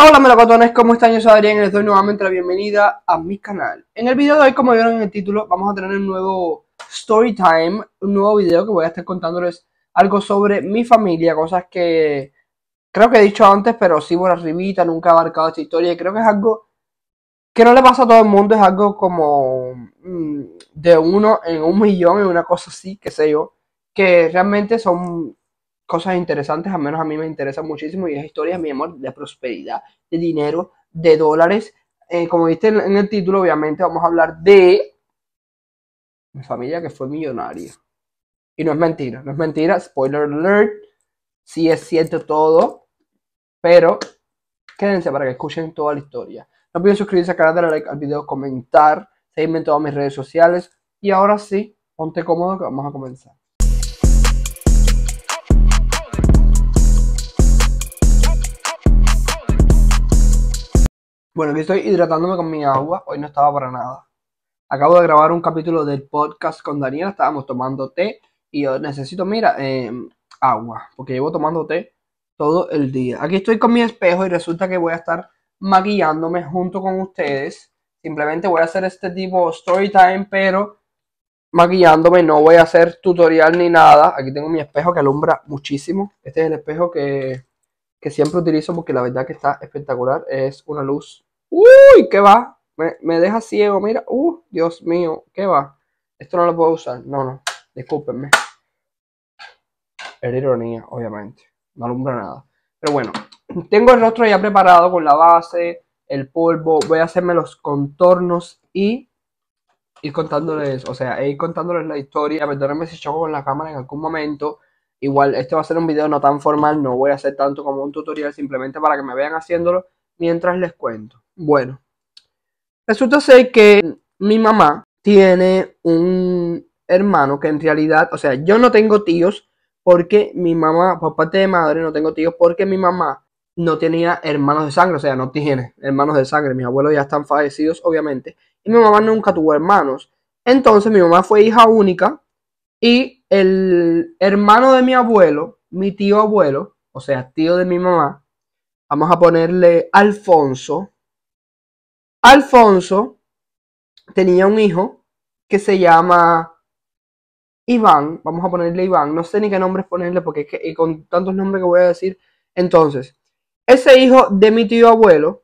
Hola melocotones, ¿cómo están? Yo soy Adrián y les doy nuevamente la bienvenida a mi canal. En el video de hoy, como vieron en el título, vamos a tener un nuevo story time, un nuevo video que voy a estar contándoles algo sobre mi familia, cosas que creo que he dicho antes, pero sí por arribita, nunca he abarcado esta historia y creo que es algo que no le pasa a todo el mundo, es algo como mm, de uno en un millón, en una cosa así, que sé yo, que realmente son cosas interesantes, al menos a mí me interesan muchísimo, y es historias, mi amor, de prosperidad, de dinero, de dólares. Eh, como viste en, en el título, obviamente vamos a hablar de mi familia que fue millonaria. Y no es mentira, no es mentira, spoiler alert, si es cierto todo, pero quédense para que escuchen toda la historia. No olviden suscribirse al canal, darle like al video, comentar, seguirme en todas mis redes sociales. Y ahora sí, ponte cómodo que vamos a comenzar. Bueno, aquí estoy hidratándome con mi agua. Hoy no estaba para nada. Acabo de grabar un capítulo del podcast con Daniela. Estábamos tomando té y yo necesito, mira, em, agua. Porque llevo tomando té todo el día. Aquí estoy con mi espejo y resulta que voy a estar maquillándome junto con ustedes. Simplemente voy a hacer este tipo story time, pero maquillándome. No voy a hacer tutorial ni nada. Aquí tengo mi espejo que alumbra muchísimo. Este es el espejo que, que siempre utilizo porque la verdad que está espectacular. Es una luz Uy, ¿qué va? Me, deja ciego, mira. Uh, Dios mío, ¿qué va? Esto no lo puedo usar. No, no, discúlpenme. Era ironía, obviamente. No alumbra nada. Pero bueno, tengo el rostro ya preparado con la base, el polvo. Voy a hacerme los contornos y ir contándoles, o sea, ir contándoles la historia. Perdónenme si choco con la cámara en algún momento. Igual, este va a ser un video no tan formal, no voy a hacer tanto como un tutorial, simplemente para que me vean haciéndolo mientras les cuento. Bueno, resulta ser que mi mamá tiene un hermano que en realidad, o sea, yo no tengo tíos porque mi mamá, por parte de madre, no tengo tíos porque mi mamá no tenía hermanos de sangre, o sea, no tiene hermanos de sangre. Mis abuelos ya están fallecidos, obviamente, y mi mamá nunca tuvo hermanos. Entonces, mi mamá fue hija única y el hermano de mi abuelo, mi tío abuelo, o sea, tío de mi mamá, Vamos a ponerle Alfonso. Alfonso tenía un hijo que se llama Iván. Vamos a ponerle Iván. No sé ni qué nombre ponerle porque es que con tantos nombres que voy a decir. Entonces, ese hijo de mi tío abuelo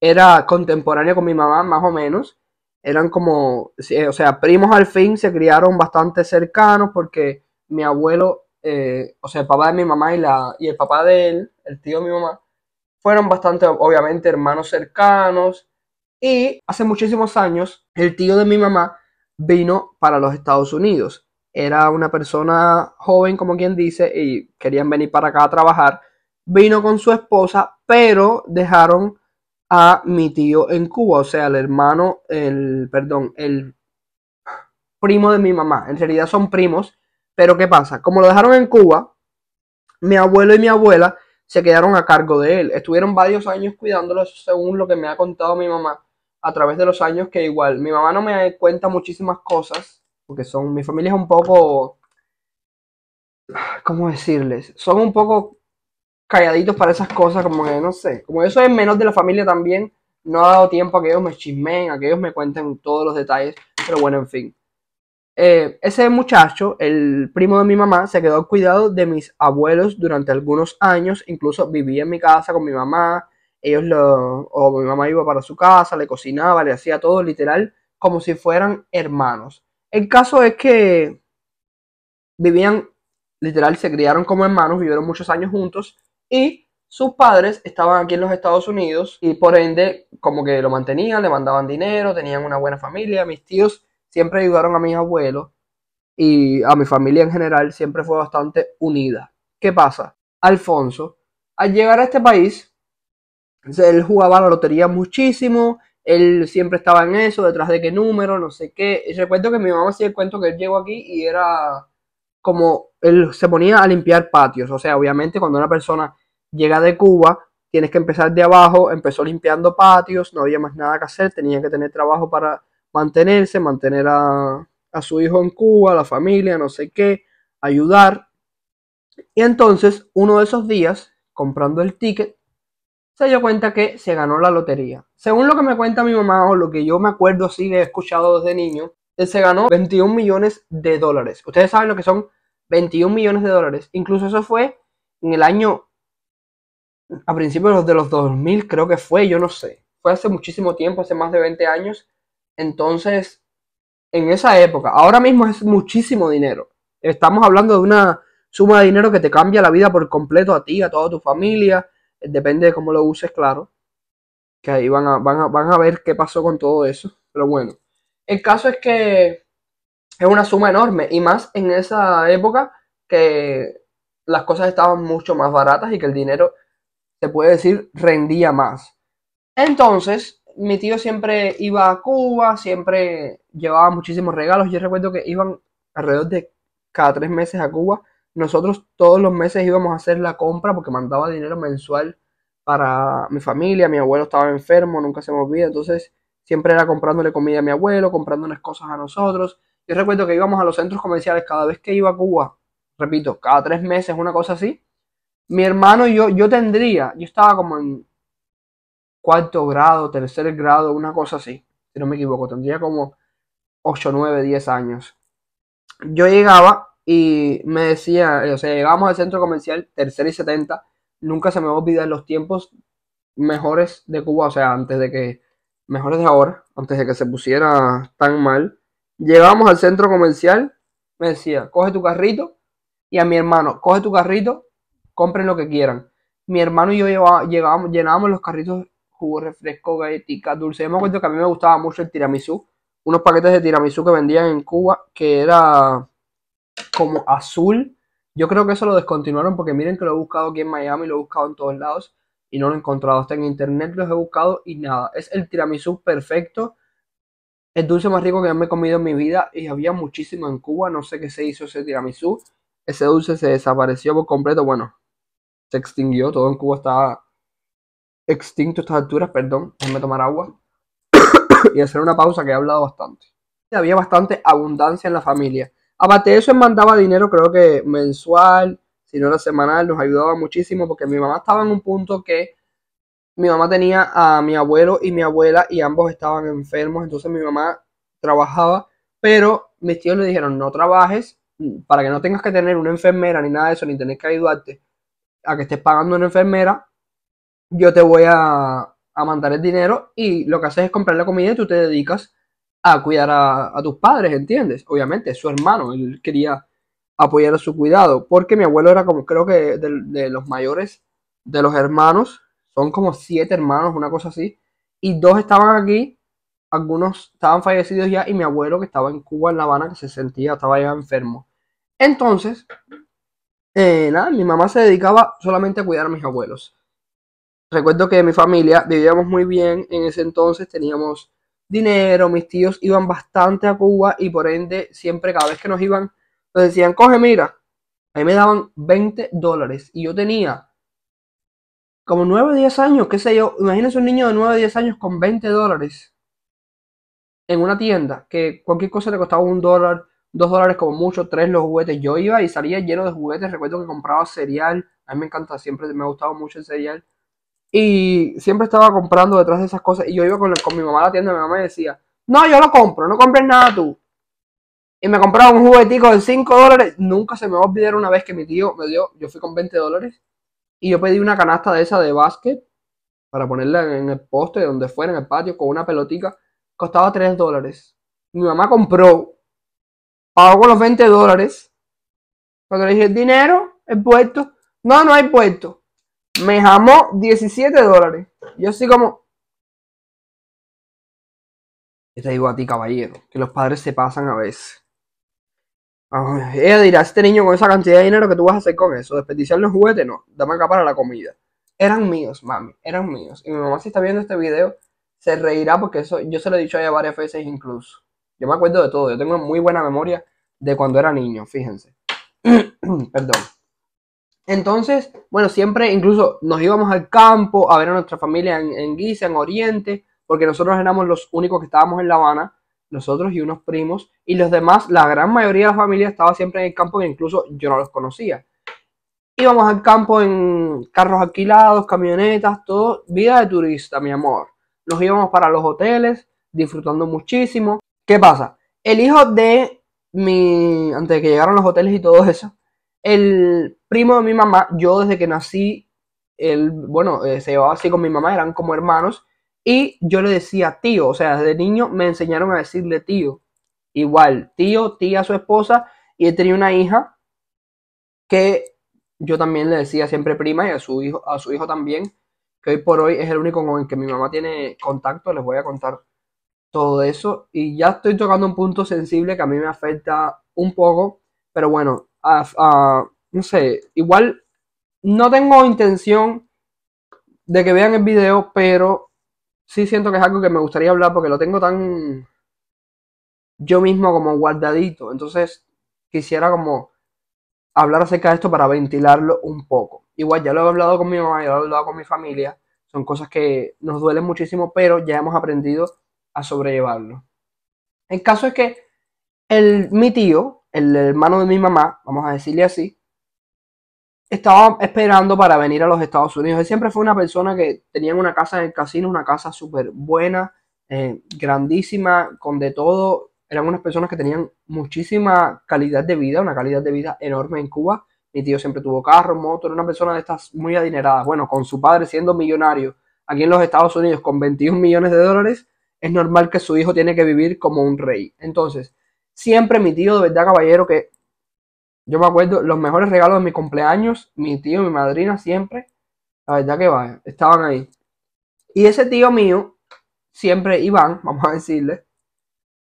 era contemporáneo con mi mamá, más o menos. Eran como, o sea, primos al fin, se criaron bastante cercanos porque mi abuelo eh, o sea, el papá de mi mamá y, la, y el papá de él, el tío de mi mamá, fueron bastante, obviamente, hermanos cercanos. Y hace muchísimos años, el tío de mi mamá vino para los Estados Unidos. Era una persona joven, como quien dice, y querían venir para acá a trabajar. Vino con su esposa, pero dejaron a mi tío en Cuba, o sea, el hermano, el, perdón, el primo de mi mamá. En realidad son primos, pero ¿qué pasa? Como lo dejaron en Cuba, mi abuelo y mi abuela se quedaron a cargo de él. Estuvieron varios años cuidándolo, según lo que me ha contado mi mamá, a través de los años que igual mi mamá no me cuenta muchísimas cosas, porque son, mi familia es un poco, ¿cómo decirles? Son un poco calladitos para esas cosas, como que no sé, como eso es menos de la familia también, no ha dado tiempo a que ellos me chismen, a que ellos me cuenten todos los detalles, pero bueno, en fin. Eh, ese muchacho, el primo de mi mamá, se quedó al cuidado de mis abuelos durante algunos años, incluso vivía en mi casa con mi mamá, ellos lo, o mi mamá iba para su casa, le cocinaba, le hacía todo literal como si fueran hermanos. El caso es que vivían, literal, se criaron como hermanos, vivieron muchos años juntos y sus padres estaban aquí en los Estados Unidos y por ende como que lo mantenían, le mandaban dinero, tenían una buena familia, mis tíos siempre ayudaron a mis abuelos y a mi familia en general siempre fue bastante unida. ¿Qué pasa? Alfonso, al llegar a este país, él jugaba la lotería muchísimo, él siempre estaba en eso, detrás de qué número, no sé qué. recuerdo que mi mamá hacía el cuento que él llegó aquí y era como él se ponía a limpiar patios. O sea, obviamente cuando una persona llega de Cuba, tienes que empezar de abajo, empezó limpiando patios, no había más nada que hacer, tenía que tener trabajo para mantenerse, mantener a, su hijo en Cuba, la familia, no sé qué, ayudar. Y entonces, uno de esos días, comprando el ticket, se dio cuenta que se ganó la lotería. Según lo que me cuenta mi mamá o lo que yo me acuerdo así que he escuchado desde niño, él se ganó 21 millones de dólares. Ustedes saben lo que son 21 millones de dólares. Incluso eso fue en el año, a principios de los 2000 creo que fue, yo no sé. Fue hace muchísimo tiempo, hace más de 20 años. Entonces, en esa época, ahora mismo es muchísimo dinero. Estamos hablando de una suma de dinero que te cambia la vida por completo a ti, a toda tu familia. Eh, depende de cómo lo uses, claro. Que ahí van a, a, ver qué pasó con todo eso. Pero bueno, el caso es que es una suma enorme. Y más en esa época que las cosas estaban mucho más baratas y que el dinero, se puede decir, rendía más. Entonces, mi tío siempre iba a Cuba, siempre llevaba muchísimos regalos. Yo recuerdo que iban alrededor de cada tres meses a Cuba. Nosotros todos los meses íbamos a hacer la compra porque mandaba dinero mensual para mi familia. Mi abuelo estaba enfermo, nunca se me Entonces siempre era comprándole comida a mi abuelo, comprando unas cosas a nosotros. Yo recuerdo que íbamos a los centros comerciales cada vez que iba a Cuba. Repito, cada tres meses, una cosa así. Mi hermano y yo, yo tendría, yo estaba como en cuarto grado, tercer grado, una cosa así, si no me equivoco, tendría como 8, 9, 10 años. Yo llegaba y me decía, eh, o sea, llegábamos al centro comercial, tercer y setenta. nunca se me va a olvidar los tiempos mejores de Cuba, o sea, antes de que, mejores de ahora, antes de que se pusiera tan mal. Llegábamos al centro comercial, me decía, coge tu carrito, y a mi hermano, coge tu carrito, compren lo que quieran. Mi hermano y yo llevábamos, llenábamos los carritos jugo refresco, gaética dulce. Yo me acuerdo que a mí me gustaba mucho el tiramisú. Unos paquetes de tiramisú que vendían en Cuba que era como azul. Yo creo que eso lo descontinuaron porque miren que lo he buscado aquí en Miami, lo he buscado en todos lados y no lo he encontrado. Hasta en internet los he buscado y nada. Es el tiramisú perfecto. El dulce más rico que yo me he comido en mi vida y había muchísimo en Cuba. No sé qué se hizo ese tiramisú. Ese dulce se desapareció por completo. Bueno, se extinguió. Todo en Cuba estaba extinto a estas alturas, perdón, déjame tomar agua y hacer una pausa que he hablado bastante. Había bastante abundancia en la familia. Aparte de eso, él mandaba dinero, creo que mensual, si no era semanal, nos ayudaba muchísimo porque mi mamá estaba en un punto que mi mamá tenía a mi abuelo y mi abuela y ambos estaban enfermos, entonces mi mamá trabajaba, pero mis tíos le dijeron, no trabajes para que no tengas que tener una enfermera ni nada de eso, ni tener que ayudarte a que estés pagando una enfermera, yo te voy a, a mandar el dinero y lo que haces es comprar la comida y tú te dedicas a cuidar a, tus padres, ¿entiendes? Obviamente, su hermano, él quería apoyar a su cuidado, porque mi abuelo era como, creo que de, los mayores de los hermanos, son como siete hermanos, una cosa así, y dos estaban aquí, algunos estaban fallecidos ya, y mi abuelo que estaba en Cuba, en La Habana, que se sentía, estaba ya enfermo. Entonces, eh, nada, mi mamá se dedicaba solamente a cuidar a mis abuelos. Recuerdo que mi familia vivíamos muy bien en ese entonces, teníamos dinero, mis tíos iban bastante a Cuba y por ende siempre cada vez que nos iban nos decían, coge, mira, a mí me daban 20 dólares y yo tenía como 9 o 10 años, qué sé yo, imagínense un niño de 9 o 10 años con 20 dólares en una tienda que cualquier cosa le costaba un dólar, dos dólares como mucho, tres los juguetes. Yo iba y salía lleno de juguetes, recuerdo que compraba cereal, a mí me encanta, siempre me ha gustado mucho el cereal y siempre estaba comprando detrás de esas cosas. Y yo iba con, mi mamá a la tienda mi mamá me decía, no, yo lo compro, no compres nada tú. Y me compraba un juguetico de 5 dólares. Nunca se me va a olvidar una vez que mi tío me dio, yo fui con 20 dólares. Y yo pedí una canasta de esa de básquet para ponerla en el poste, donde fuera, en el patio, con una pelotica. Costaba 3 dólares. Mi mamá compró, pagó con los 20 dólares. Cuando le dije, el dinero, el puesto. No, no hay puesto. Me llamó 17 dólares. Yo sí como... Yo te digo a ti, caballero, que los padres se pasan a veces. ella dirá, este niño con esa cantidad de dinero que tú vas a hacer con eso, desperdiciar los juguetes, no, dame acá para la comida. Eran míos, mami, eran míos. Y mi mamá si está viendo este video, se reirá porque eso yo se lo he dicho a ella varias veces incluso. Yo me acuerdo de todo, yo tengo muy buena memoria de cuando era niño, fíjense. Perdón. Entonces, bueno, siempre incluso nos íbamos al campo a ver a nuestra familia en, en Guisa, en Oriente, porque nosotros éramos los únicos que estábamos en La Habana, nosotros y unos primos, y los demás, la gran mayoría de la familia estaba siempre en el campo, que incluso yo no los conocía. Íbamos al campo en carros alquilados, camionetas, todo, vida de turista, mi amor. Nos íbamos para los hoteles, disfrutando muchísimo. ¿Qué pasa? El hijo de mi, antes de que llegaron los hoteles y todo eso, el primo de mi mamá, yo desde que nací, él, bueno, eh, se llevaba así con mi mamá, eran como hermanos, y yo le decía tío, o sea, desde niño me enseñaron a decirle tío. Igual, tío, tía, su esposa, y él tenía una hija que yo también le decía siempre prima y a su hijo, a su hijo también, que hoy por hoy es el único con el que mi mamá tiene contacto, les voy a contar todo eso. Y ya estoy tocando un punto sensible que a mí me afecta un poco, pero bueno, no sé, igual no tengo intención de que vean el video, pero sí siento que es algo que me gustaría hablar porque lo tengo tan yo mismo como guardadito. Entonces quisiera como hablar acerca de esto para ventilarlo un poco. Igual ya lo he hablado con mi mamá, ya lo he hablado con mi familia. Son cosas que nos duelen muchísimo, pero ya hemos aprendido a sobrellevarlo. El caso es que el, mi tío, el hermano de mi mamá, vamos a decirle así, estaba esperando para venir a los Estados Unidos. Él siempre fue una persona que tenía una casa en el casino, una casa súper buena, eh, grandísima, con de todo. Eran unas personas que tenían muchísima calidad de vida, una calidad de vida enorme en Cuba. Mi tío siempre tuvo carro, moto, era una persona de estas muy adineradas. Bueno, con su padre siendo millonario aquí en los Estados Unidos con 21 millones de dólares, es normal que su hijo tiene que vivir como un rey. Entonces, siempre mi tío, de verdad, caballero, que yo me acuerdo, los mejores regalos de mi cumpleaños, mi tío, mi madrina, siempre, la verdad que vaya, estaban ahí. Y ese tío mío, siempre Iván, vamos a decirle,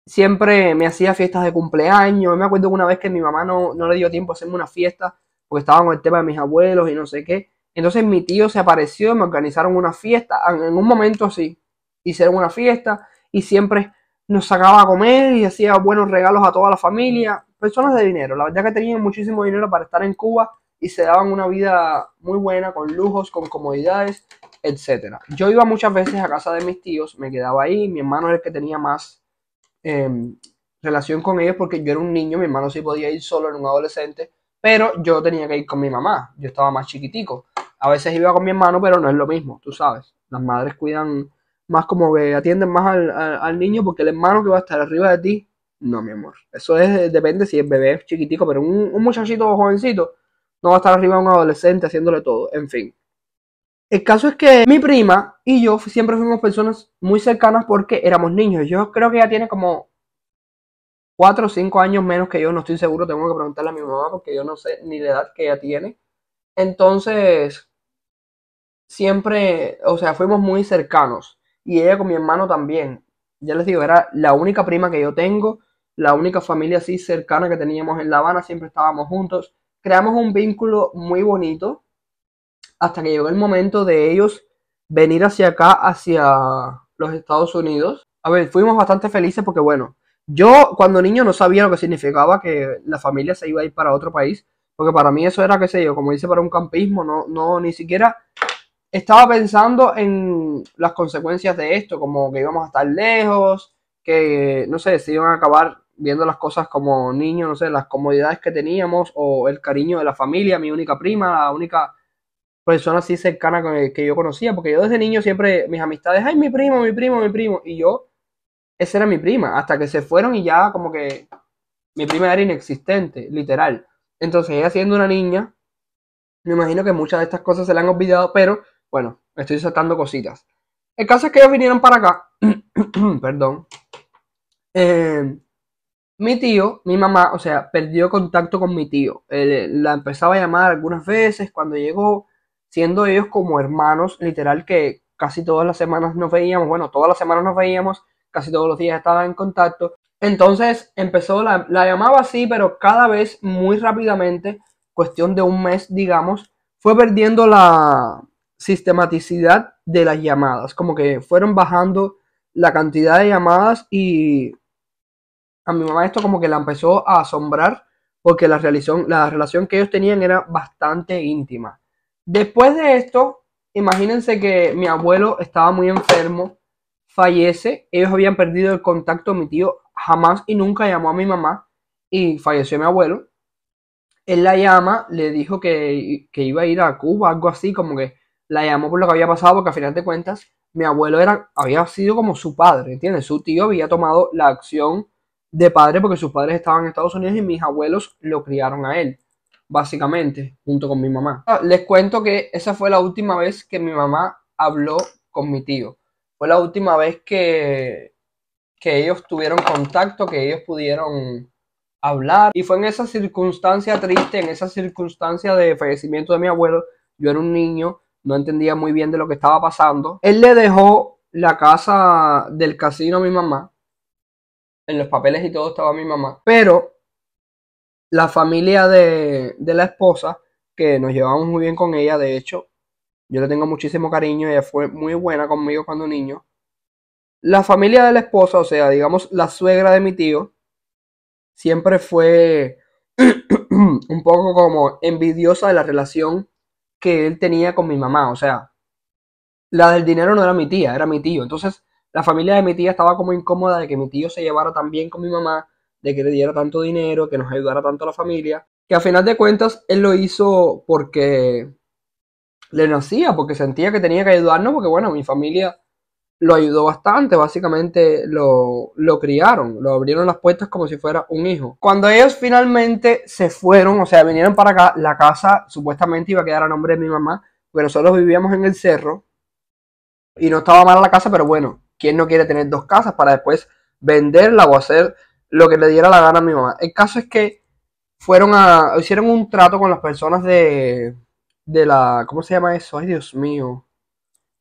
siempre me hacía fiestas de cumpleaños. me acuerdo una vez que mi mamá no, le dio tiempo a hacerme una fiesta, porque estaba con el tema de mis abuelos y no sé qué. Entonces mi tío se apareció, me organizaron una fiesta, en un momento así, hicieron una fiesta y siempre nos sacaba a comer y hacía buenos regalos a toda la familia. Personas de dinero, la verdad que tenían muchísimo dinero para estar en Cuba y se daban una vida muy buena, con lujos, con comodidades, etc. Yo iba muchas veces a casa de mis tíos, me quedaba ahí, mi hermano era el que tenía más em, relación con ellos porque yo era un niño, mi hermano sí podía ir solo, en un adolescente, pero yo tenía que ir con mi mamá, yo estaba más chiquitico. A veces iba con mi hermano, pero no es lo mismo, tú sabes. Las madres cuidan más como que atienden más al, niño porque el hermano que va a estar arriba de ti, no, mi amor. Eso es, eh, depende si el bebé es chiquitico, pero un, un muchachito jovencito no va a estar arriba de un adolescente haciéndole todo, en fin. El caso es que mi prima y yo siempre fuimos personas muy cercanas porque éramos niños. Yo creo que ella tiene como 4 o 5 años menos que yo, no estoy seguro, tengo que preguntarle a mi mamá porque yo no sé ni la edad que ella tiene. Entonces, siempre, o sea, fuimos muy cercanos y ella con mi hermano también. Ya les digo, era la única prima que yo tengo, la única familia así cercana que teníamos en La Habana, siempre estábamos juntos. Creamos un vínculo muy bonito hasta que llegó el momento de ellos venir hacia acá, hacia los Estados Unidos. A ver, fuimos bastante felices porque, bueno, yo cuando niño no sabía lo que significaba que la familia se iba a ir para otro país, porque para mí eso era, qué sé yo, como dice, para un campismo, no, no, ni siquiera estaba pensando en las consecuencias de esto, como que íbamos a estar lejos, que no sé, si iban a acabar viendo las cosas como niños, no sé, las comodidades que teníamos o el cariño de la familia, mi única prima, la única persona así cercana que, que yo conocía, porque yo desde niño siempre mis amistades, ay, mi primo, mi primo, mi primo, y yo, esa era mi prima, hasta que se fueron y ya como que mi prima era inexistente, literal. Entonces ella siendo una niña, me imagino que muchas de estas cosas se le han olvidado, pero bueno, estoy saltando cositas. El caso es que ellos vinieron para acá. Perdón. Eh, mi tío, mi mamá, o sea, perdió contacto con mi tío. la empezaba a llamar algunas veces cuando llegó, siendo ellos como hermanos, literal que casi todas las semanas nos veíamos, bueno, todas las semanas nos veíamos, casi todos los días estaban en contacto. Entonces empezó, la llamaba así, pero cada vez muy rápidamente, cuestión de un mes, digamos, fue perdiendo la, sistematicidad de las llamadas, como que fueron bajando la cantidad de llamadas y a mi mamá esto como que la empezó a asombrar porque la relación, la relación que ellos tenían era bastante íntima. Después de esto, imagínense que mi abuelo estaba muy enfermo, fallece, ellos habían perdido el contacto, mi tío jamás y nunca llamó a mi mamá y falleció mi abuelo. Él la llama, le dijo que, que iba a ir a Cuba, algo así, como que la llamó por lo que había pasado, porque a final de cuentas, mi abuelo era, había sido como su padre, ¿entiendes? Su tío había tomado la acción de padre porque sus padres estaban en Estados Unidos y mis abuelos lo criaron a él, básicamente, junto con mi mamá. Ah, les cuento que esa fue la última vez que mi mamá habló con mi tío. Fue la última vez que, que ellos tuvieron contacto, que ellos pudieron hablar. Y fue en esa circunstancia triste, en esa circunstancia de fallecimiento de mi abuelo, yo era un niño no entendía muy bien de lo que estaba pasando. Él le dejó la casa del casino a mi mamá. En los papeles y todo estaba mi mamá. Pero la familia de, de la esposa, que nos llevamos muy bien con ella, de hecho, yo le tengo muchísimo cariño, ella fue muy buena conmigo cuando niño. La familia de la esposa, o sea, digamos la suegra de mi tío, siempre fue un poco como envidiosa de la relación que él tenía con mi mamá. O sea, la del dinero no era mi tía, era mi tío. Entonces, la familia de mi tía estaba como incómoda de que mi tío se llevara tan bien con mi mamá, de que le diera tanto dinero, que nos ayudara tanto a la familia. Que a final de cuentas, él lo hizo porque le nacía, porque sentía que tenía que ayudarnos, porque bueno, mi familia lo ayudó bastante, básicamente lo, lo, criaron, lo abrieron las puertas como si fuera un hijo. Cuando ellos finalmente se fueron, o sea, vinieron para acá, la casa supuestamente iba a quedar a nombre de mi mamá, pero nosotros vivíamos en el cerro y no estaba mal la casa, pero bueno, ¿quién no quiere tener dos casas para después venderla o hacer lo que le diera la gana a mi mamá? El caso es que fueron a, hicieron un trato con las personas de, de la, ¿cómo se llama eso? Ay, Dios mío,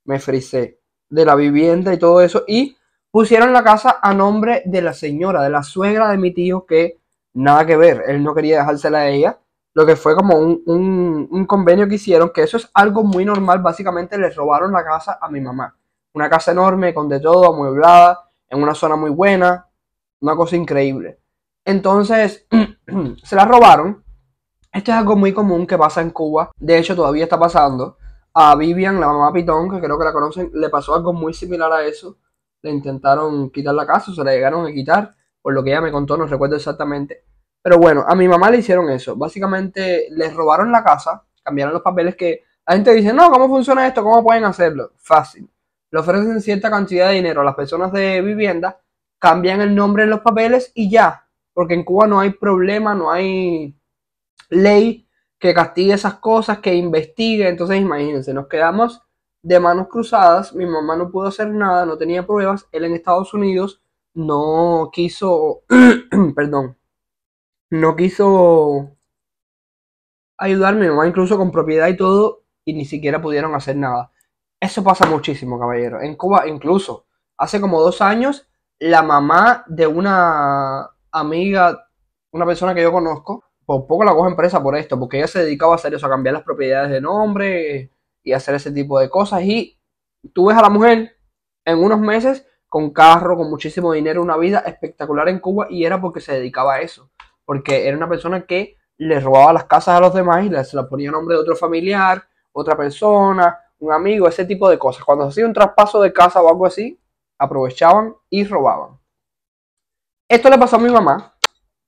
me frisé de la vivienda y todo eso. Y pusieron la casa a nombre de la señora, de la suegra de mi tío, que nada que ver, él no quería dejársela a ella. Lo que fue como un, convenio que hicieron, que eso es algo muy normal. Básicamente le robaron la casa a mi mamá. Una casa enorme, con de todo, amueblada, en una zona muy buena, una cosa increíble. Entonces, se la robaron. Esto es algo muy común que pasa en Cuba. De hecho, todavía está pasando a Vivian, la mamá Pitón, que creo que la conocen, le pasó algo muy similar a eso. Le intentaron quitar la casa, se la llegaron a quitar, por lo que ella me contó, no recuerdo exactamente. Pero bueno, a mi mamá le hicieron eso. Básicamente les robaron la casa, cambiaron los papeles que la gente dice, no, ¿cómo funciona esto? ¿Cómo pueden hacerlo? Fácil. Le ofrecen cierta cantidad de dinero a las personas de vivienda, cambian el nombre en los papeles y ya. Porque en Cuba no hay problema, no hay ley que castigue esas cosas, que investigue. Entonces, imagínense, nos quedamos de manos cruzadas, mi mamá no pudo hacer nada, no tenía pruebas, él en Estados Unidos no quiso, perdón, no quiso ayudar mi mamá incluso con propiedad y todo, y ni siquiera pudieron hacer nada. Eso pasa muchísimo, caballero. En Cuba, incluso, hace como dos años, la mamá de una amiga, una persona que yo conozco, por poco la cogen empresa por esto, porque ella se dedicaba a a cambiar las propiedades de nombre y hacer ese tipo de cosas. Y tú ves a la mujer en unos meses con carro, con muchísimo dinero, una vida espectacular en Cuba y era porque se dedicaba a eso, porque era una persona que le robaba las casas a los demás y se las ponía a nombre de otro familiar, otra persona, un amigo, ese tipo de cosas. Cuando hacía un traspaso de casa o algo así, aprovechaban y robaban. Esto le pasó a mi mamá,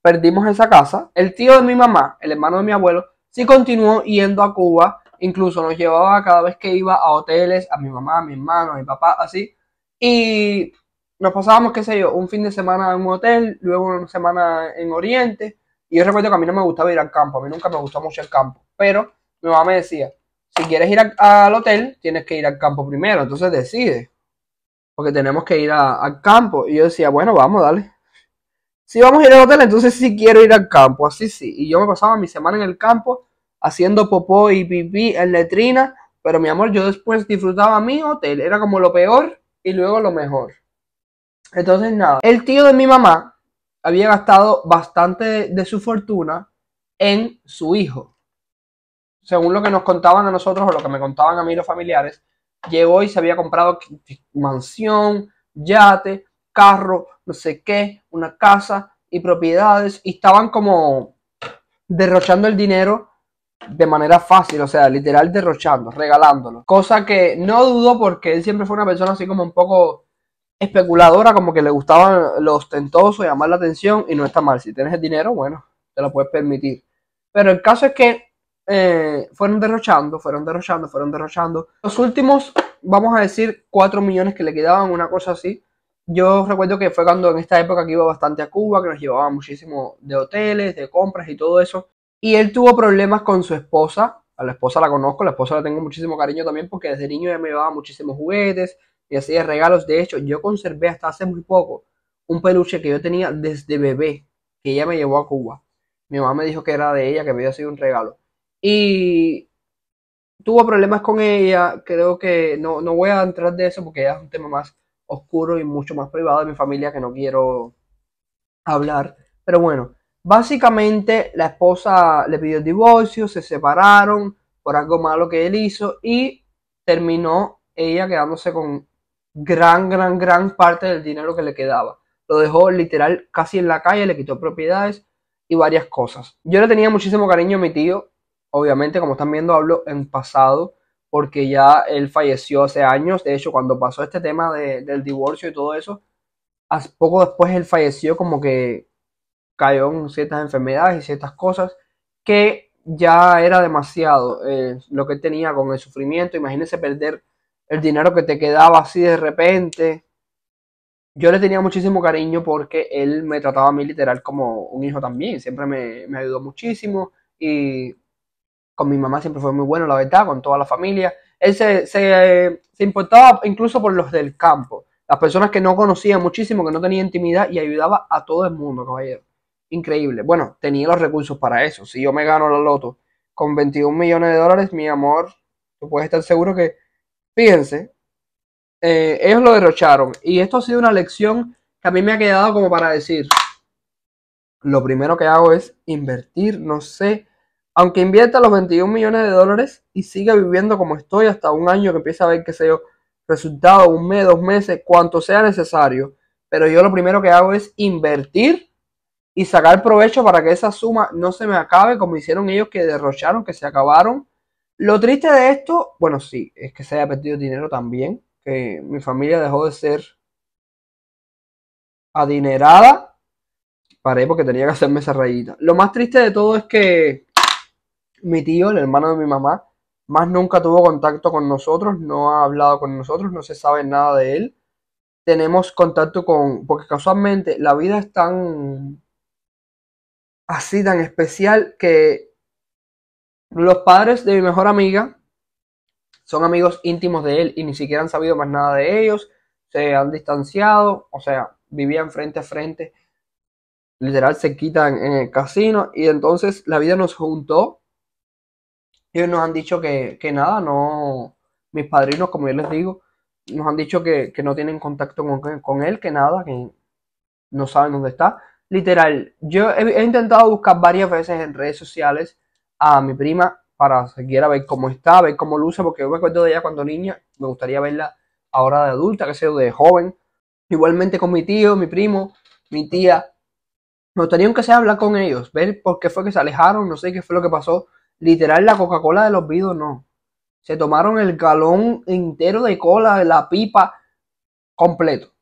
perdimos esa casa. El tío de mi mamá, el hermano de mi abuelo, sí continuó yendo a Cuba. Incluso nos llevaba cada vez que iba a hoteles, a mi mamá, a mi hermano, a mi papá, así. Y nos pasábamos, qué sé yo, un fin de semana en un hotel, luego una semana en Oriente. Y yo recuerdo que a mí no me gustaba ir al campo, a mí nunca me gustó mucho el campo. Pero mi mamá me decía, si quieres ir al hotel, tienes que ir al campo primero, entonces decide. Porque tenemos que ir al campo. Y yo decía, bueno, vamos, dale si vamos a ir al hotel, entonces sí quiero ir al campo, así sí. Y yo me pasaba mi semana en el campo haciendo popó y pipí en letrina, pero mi amor, yo después disfrutaba mi hotel, era como lo peor y luego lo mejor. Entonces nada, el tío de mi mamá había gastado bastante de, su fortuna en su hijo. Según lo que nos contaban a nosotros o lo que me contaban a mí los familiares, llegó y se había comprado mansión, yate, carro, no sé qué, una casa y propiedades, y estaban como derrochando el dinero de manera fácil, o sea, literal derrochando, regalándolo. Cosa que no dudo porque él siempre fue una persona así como un poco especuladora, como que le gustaba lo ostentoso, llamar la atención, y no está mal. Si tienes el dinero, bueno, te lo puedes permitir. Pero el caso es que eh, fueron derrochando, fueron derrochando, fueron derrochando. Los últimos, vamos a decir, 4 millones que le quedaban, una cosa así, yo recuerdo que fue cuando en esta época que iba bastante a Cuba, que nos llevaba muchísimo de hoteles, de compras y todo eso. Y él tuvo problemas con su esposa. A la esposa la conozco, la esposa la tengo muchísimo cariño también porque desde niño ella me llevaba muchísimos juguetes y hacía regalos. De hecho, yo conservé hasta hace muy poco un peluche que yo tenía desde bebé, que ella me llevó a Cuba. Mi mamá me dijo que era de ella, que me había sido un regalo. Y tuvo problemas con ella, creo que no, no voy a entrar de eso porque ya es un tema más oscuro y mucho más privado de mi familia que no quiero hablar. Pero bueno, básicamente la esposa le pidió el divorcio, se separaron por algo malo que él hizo y terminó ella quedándose con gran, gran, gran parte del dinero que le quedaba. Lo dejó literal casi en la calle, le quitó propiedades y varias cosas. Yo le tenía muchísimo cariño a mi tío. Obviamente, como están viendo, hablo en pasado porque ya él falleció hace años. De hecho, cuando pasó este tema del divorcio y todo eso, poco después él falleció como que cayó en ciertas enfermedades y ciertas cosas que ya era demasiado eh, lo que tenía con el sufrimiento. Imagínense perder el dinero que te quedaba así de repente. Yo le tenía muchísimo cariño porque él me trataba a mí literal como un hijo también. Siempre me, me ayudó muchísimo y con mi mamá siempre fue muy bueno, la verdad, con toda la familia. Él se, importaba incluso por los del campo, las personas que no conocía muchísimo, que no tenía intimidad y ayudaba a todo el mundo, caballero. Increíble. Bueno, tenía los recursos para eso. Si yo me gano la loto con 21 millones de dólares, mi amor, tú puedes estar seguro que, fíjense, eh, ellos lo derrocharon. Y esto ha sido una lección que a mí me ha quedado como para decir, lo primero que hago es invertir, no sé aunque invierta los 21 millones de dólares y siga viviendo como estoy hasta un año que empiece a ver, qué sé yo, resultado, un mes, dos meses, cuanto sea necesario. Pero yo lo primero que hago es invertir y sacar provecho para que esa suma no se me acabe como hicieron ellos que derrocharon, que se acabaron. Lo triste de esto, bueno, sí, es que se haya perdido dinero también, que mi familia dejó de ser adinerada. Paré porque tenía que hacerme esa rayita. Lo más triste de todo es que mi tío, el hermano de mi mamá, más nunca tuvo contacto con nosotros, no ha hablado con nosotros, no se sabe nada de él. Tenemos contacto con, porque casualmente la vida es tan así, tan especial, que los padres de mi mejor amiga son amigos íntimos de él y ni siquiera han sabido más nada de ellos, se han distanciado, o sea, vivían frente a frente, literal se quitan en el casino y entonces la vida nos juntó ellos nos han dicho que, nada, no, mis padrinos, como yo les digo, nos han dicho que, no tienen contacto con, él, que nada, que no saben dónde está. Literal, yo he, intentado buscar varias veces en redes sociales a mi prima para siquiera ver cómo está, ver cómo luce, porque yo me acuerdo de ella cuando niña, me gustaría verla ahora de adulta, que sea de joven. Igualmente con mi tío, mi primo, mi tía. Me gustaría que sea hablar con ellos, ver por qué fue que se alejaron, no sé qué fue lo que pasó literal la Coca-Cola de los vidos, no. Se tomaron el galón entero de cola, la pipa, completo.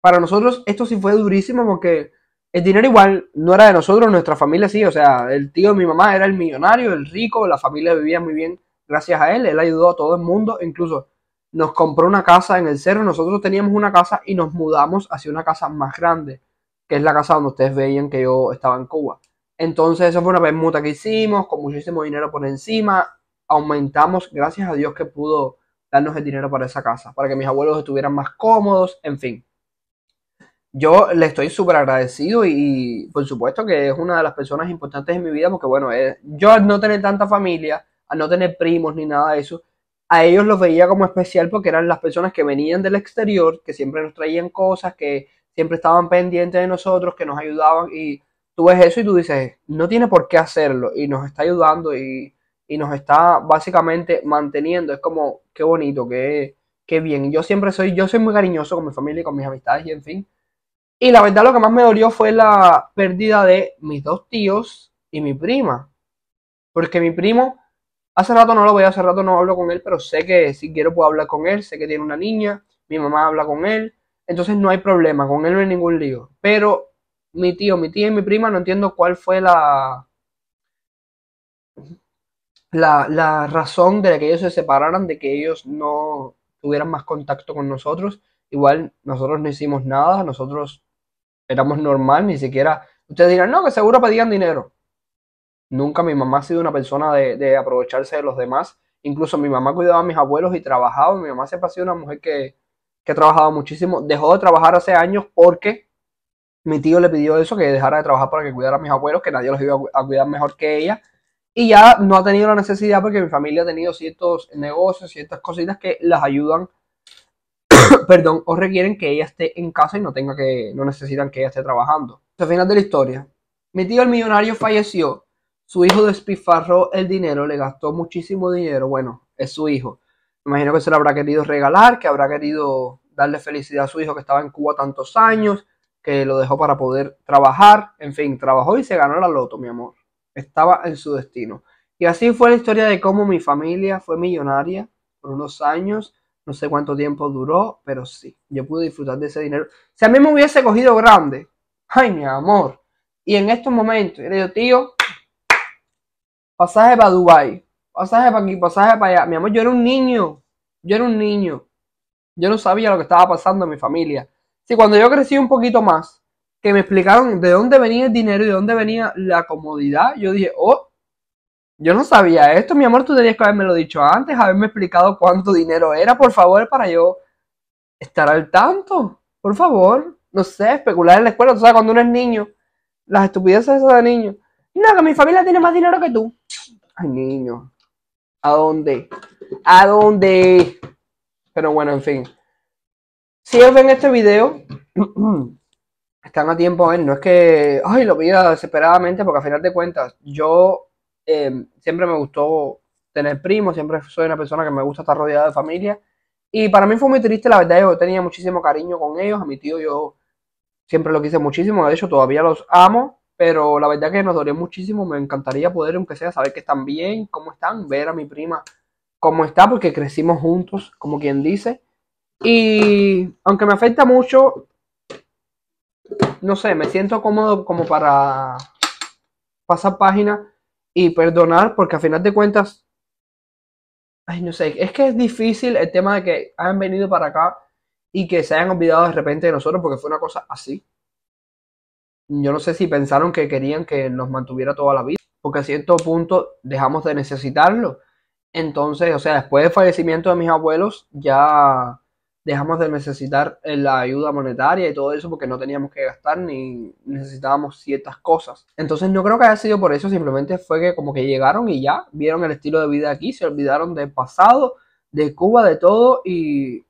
Para nosotros esto sí fue durísimo porque el dinero igual no era de nosotros, nuestra familia sí, o sea, el tío de mi mamá era el millonario, el rico, la familia vivía muy bien gracias a él, él ayudó a todo el mundo, incluso nos compró una casa en el cerro, nosotros teníamos una casa y nos mudamos hacia una casa más grande, que es la casa donde ustedes veían que yo estaba en Cuba. Entonces, eso fue una permuta que hicimos, con muchísimo dinero por encima. Aumentamos, gracias a Dios que pudo darnos el dinero para esa casa, para que mis abuelos estuvieran más cómodos, en fin. Yo le estoy súper agradecido y, por supuesto que es una de las personas importantes en mi vida porque bueno, eh, yo al no tener tanta familia, al no tener primos ni nada de eso, a ellos los veía como especial porque eran las personas que venían del exterior, que siempre nos traían cosas, que siempre estaban pendientes de nosotros, que nos ayudaban y tú ves eso y tú dices, no tiene por qué hacerlo y nos está ayudando y, nos está básicamente manteniendo. Es como, qué bonito, qué, qué bien. Yo siempre soy, yo soy muy cariñoso con mi familia y con mis amistades y en fin. Y la verdad lo que más me dolió fue la pérdida de mis dos tíos y mi prima. Porque mi primo, hace rato no lo a hace rato no hablo con él, pero sé que si quiero puedo hablar con él, sé que tiene una niña, mi mamá habla con él, entonces no hay problema, con él no hay ningún lío. Pero mi tío, mi tía y mi prima, no entiendo cuál fue la, la, la razón de que ellos se separaran, de que ellos no tuvieran más contacto con nosotros. Igual nosotros no hicimos nada, nosotros éramos normal, ni siquiera... Ustedes dirán, no, que seguro pedían dinero. Nunca mi mamá ha sido una persona de, aprovecharse de los demás. Incluso mi mamá cuidaba a mis abuelos y trabajaba. Mi mamá siempre ha sido una mujer que, que ha trabajado muchísimo. Dejó de trabajar hace años porque mi tío le pidió eso, que dejara de trabajar para que cuidara a mis abuelos, que nadie los iba a cuidar mejor que ella. Y ya no ha tenido la necesidad porque mi familia ha tenido ciertos negocios, ciertas cositas que las ayudan, perdón, o requieren que ella esté en casa y no tenga que, no necesitan que ella esté trabajando. Al final de la historia, mi tío el millonario falleció, su hijo despifarró el dinero, le gastó muchísimo dinero, bueno, es su hijo. Me imagino que se lo habrá querido regalar, que habrá querido darle felicidad a su hijo que estaba en Cuba tantos años, que lo dejó para poder trabajar, en fin, trabajó y se ganó la loto, mi amor. Estaba en su destino. Y así fue la historia de cómo mi familia fue millonaria por unos años, no sé cuánto tiempo duró, pero sí, yo pude disfrutar de ese dinero. Si a mí me hubiese cogido grande, ay, mi amor. Y en estos momentos, yo le digo, tío, pasaje para Dubai, pasaje para aquí, pasaje para allá. Mi amor, yo era un niño, yo era un niño. Yo no sabía lo que estaba pasando en mi familia. Si cuando yo crecí un poquito más, que me explicaron de dónde venía el dinero y de dónde venía la comodidad, yo dije, oh, yo no sabía esto, mi amor, tú tenías que haberme lo dicho antes, haberme explicado cuánto dinero era, por favor, para yo estar al tanto, por favor. No sé, especular en la escuela, tú sabes, cuando uno es niño, las estupideces esas de niño. No, que mi familia tiene más dinero que tú. Ay, niño. ¿A dónde? ¿A dónde? Pero bueno, en fin. Si ellos ven este video, están a tiempo a ¿eh? no es que, ay, lo pida desesperadamente, porque a final de cuentas, yo em, siempre me gustó tener primos, siempre soy una persona que me gusta estar rodeada de familia, y para mí fue muy triste, la verdad, yo tenía muchísimo cariño con ellos, a mi tío yo siempre lo quise muchísimo, de hecho todavía los amo, pero la verdad que nos dolió muchísimo, me encantaría poder, aunque sea, saber que están bien, cómo están, ver a mi prima cómo está, porque crecimos juntos, como quien dice, y aunque me afecta mucho, no sé, me siento cómodo como para pasar página y perdonar, porque a final de cuentas, ay, no sé, es que es difícil el tema de que hayan venido para acá y que se hayan olvidado de repente de nosotros, porque fue una cosa así. Yo no sé si pensaron que querían que nos mantuviera toda la vida, porque a cierto punto dejamos de necesitarlo. Entonces, o sea, después del fallecimiento de mis abuelos, ya dejamos de necesitar eh, la ayuda monetaria y todo eso porque no teníamos que gastar ni necesitábamos ciertas cosas. Entonces no creo que haya sido por eso, simplemente fue que como que llegaron y ya vieron el estilo de vida aquí, se olvidaron del pasado, de Cuba, de todo y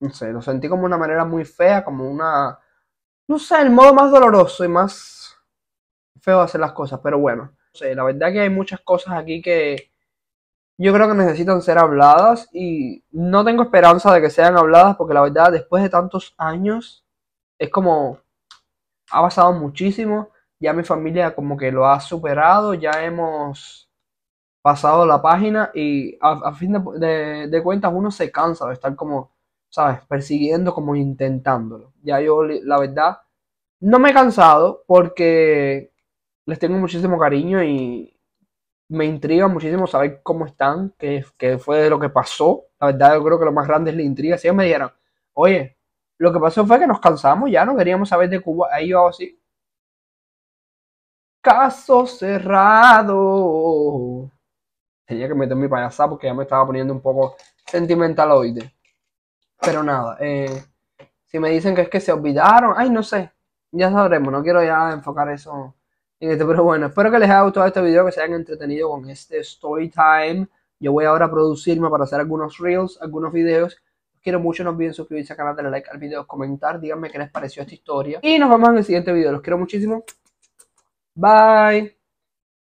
no sé, lo sentí como una manera muy fea, como una, no sé, el modo más doloroso y más feo de hacer las cosas, pero bueno, la verdad que hay muchas cosas aquí que yo creo que necesitan ser habladas y no tengo esperanza de que sean habladas porque la verdad después de tantos años es como ha pasado muchísimo, ya mi familia como que lo ha superado, ya hemos pasado la página y a, fin de, cuentas uno se cansa de estar como, ¿sabes? Persiguiendo, como intentándolo. Ya yo la verdad no me he cansado porque les tengo muchísimo cariño y, me intriga muchísimo saber cómo están, qué, fue de lo que pasó. La verdad, yo creo que lo más grande es la intriga. Si ellos me dijeran, oye, lo que pasó fue que nos cansamos, ya no queríamos saber de Cuba. Ahí yo hago así. Caso cerrado. Tenía que meter mi payasá porque ya me estaba poniendo un poco sentimental hoy. Pero nada, eh, si me dicen que es que se olvidaron, ay, no sé. Ya sabremos, no quiero ya enfocar eso pero bueno, espero que les haya gustado este video, que se hayan entretenido con este story time. Yo voy ahora a producirme para hacer algunos reels, algunos videos. quiero mucho, no olviden suscribirse al canal, darle like al video, comentar, díganme qué les pareció esta historia. Y nos vemos en el siguiente video. Los quiero muchísimo. Bye.